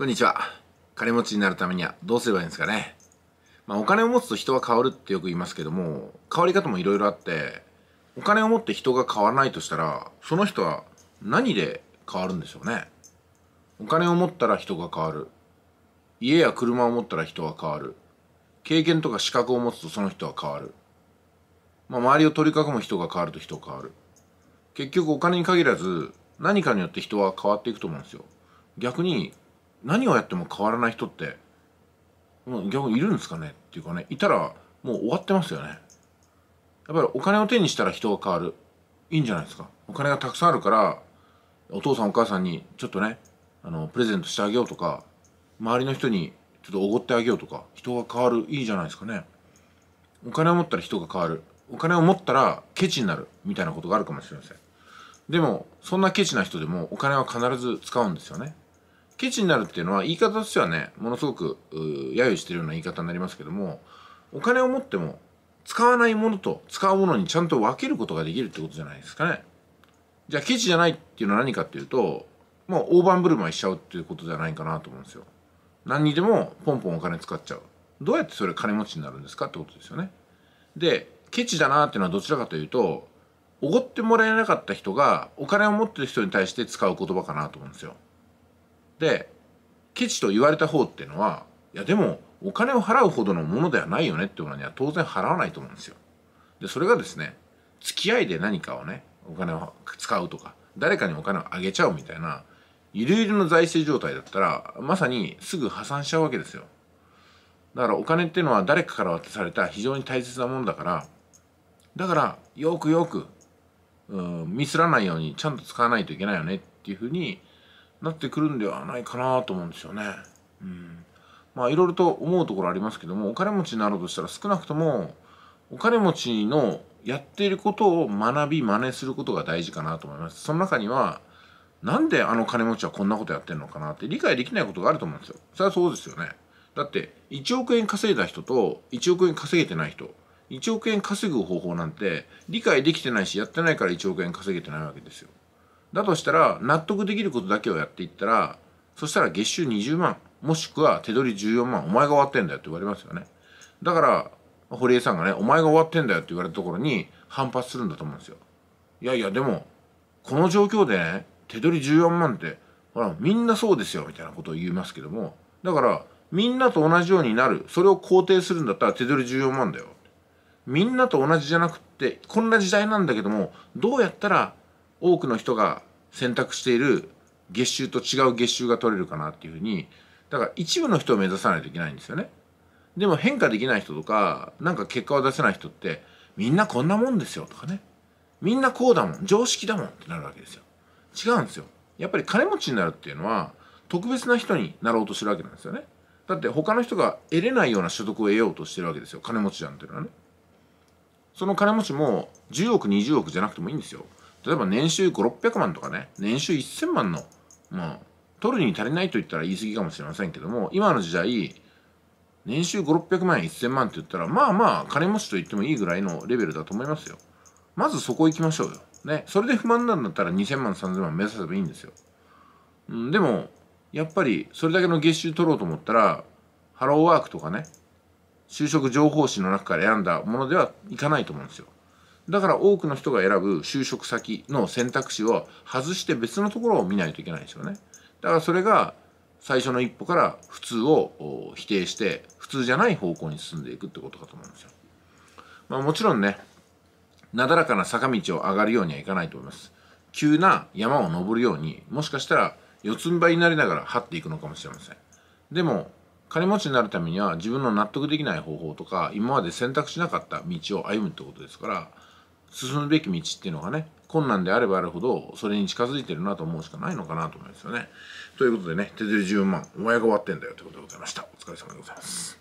こんにちは。金持ちになるためにはどうすればいいんですかね。まあ、お金を持つと人は変わるってよく言いますけども、変わり方もいろいろあって、お金を持って人が変わらないとしたら、その人は何で変わるんでしょうね。お金を持ったら人が変わる。家や車を持ったら人は変わる。経験とか資格を持つとその人は変わる。まあ、周りを取り囲む人が変わると人は変わる。結局お金に限らず何かによって人は変わっていくと思うんですよ。逆に何をやっても変わらない人って、もう逆にいるんですかねっていうかね、いたらもう終わってますよね。やっぱりお金を手にしたら人が変わる。いいんじゃないですか。お金がたくさんあるから、お父さんお母さんにちょっとね、あの、プレゼントしてあげようとか、周りの人にちょっとおごってあげようとか、人が変わる。いいじゃないですかね。お金を持ったら人が変わる。お金を持ったらケチになる。みたいなことがあるかもしれません。でも、そんなケチな人でもお金は必ず使うんですよね。ケチになるっていうのは言い方としてはねものすごく揶揄してるような言い方になりますけどもお金を持っても使わないものと使うものにちゃんと分けることができるってことじゃないですかね。じゃあケチじゃないっていうのは何かっていうともう大盤振る舞いしちゃうっていうことじゃないかなと思うんですよ。何にでもポンポンお金使っちゃう。どうやってそれ金持ちになるんですかってことですよね。でケチだなっていうのはどちらかというとおごってもらえなかった人がお金を持ってる人に対して使う言葉かなと思うんですよ。でケチと言われた方っていうのはいやでもお金を払うほどのものではないよねってうのには当然払わないと思うんですよ。でそれがですね付き合いで何かをねお金を使うとか誰かにお金をあげちゃうみたいなゆるゆるの財政状態だったらまさにすぐ破産しちゃうわけですよ。だからお金っていうのは誰かから渡された非常に大切なものだからだからよくよくミスらないようにちゃんと使わないといけないよねっていうふうになってくるんではないかなと思うんですよね。うん、まあいろいろと思うところありますけどもお金持ちになろうとしたら少なくともお金持ちのやっていることを学び真似することが大事かなと思います。その中にはなんであの金持ちはこんなことやってるのかなって理解できないことがあると思うんですよ。それはそうですよね。だって1億円稼いだ人と1億円稼げてない人1億円稼ぐ方法なんて理解できてないしやってないから1億円稼げてないわけですよ。だとしたら納得できることだけをやっていったらそしたら月収20万もしくは手取り14万お前が終わってんだよって言われますよねだから堀江さんがねお前が終わってんだよって言われたところに反発するんだと思うんですよいやいやでもこの状況でね手取り14万ってほらみんなそうですよみたいなことを言いますけどもだからみんなと同じようになるそれを肯定するんだったら手取り14万だよみんなと同じじゃなくてこんな時代なんだけどもどうやったら多くの人が選択している月収と違う月収が取れるかなっていうふうにだから一部の人を目指さないといけないんですよね。でも変化できない人とかなんか結果を出せない人ってみんなこんなもんですよとかねみんなこうだもん常識だもんってなるわけですよ。違うんですよ。やっぱり金持ちになるっていうのは特別な人になろうとしてるわけなんですよね。だって他の人が得れないような所得を得ようとしてるわけですよ金持ちじゃんっていうのはね。その金持ちも10億20億じゃなくてもいいんですよ。例えば年収5、600万とかね、年収1000万の、まあ、取るに足りないと言ったら言い過ぎかもしれませんけども、今の時代、年収5、600万や1000万って言ったら、まあまあ、金持ちと言ってもいいぐらいのレベルだと思いますよ。まずそこ行きましょうよ。ね。それで不満なんだったら2000万、3000万目指せばいいんですよ。うん、でも、やっぱり、それだけの月収取ろうと思ったら、ハローワークとかね、就職情報誌の中から選んだものではいかないと思うんですよ。だから多くの人が選ぶ就職先の選択肢を外して別のところを見ないといけないですよね。だからそれが最初の一歩から普通を否定して普通じゃない方向に進んでいくってことかと思うんですよ。まあ、もちろんねなだらかな坂道を上がるようにはいかないと思います。急な山を登るようにもしかしたら四つん這いになりながら這っていくのかもしれません。でも金持ちになるためには自分の納得できない方法とか今まで選択しなかった道を歩むってことですから進むべき道っていうのがね困難であればあるほどそれに近づいてるなと思うしかないのかなと思いますよね。ということでね手取り10万お前が終わってんだよということでございましたお疲れ様でございます。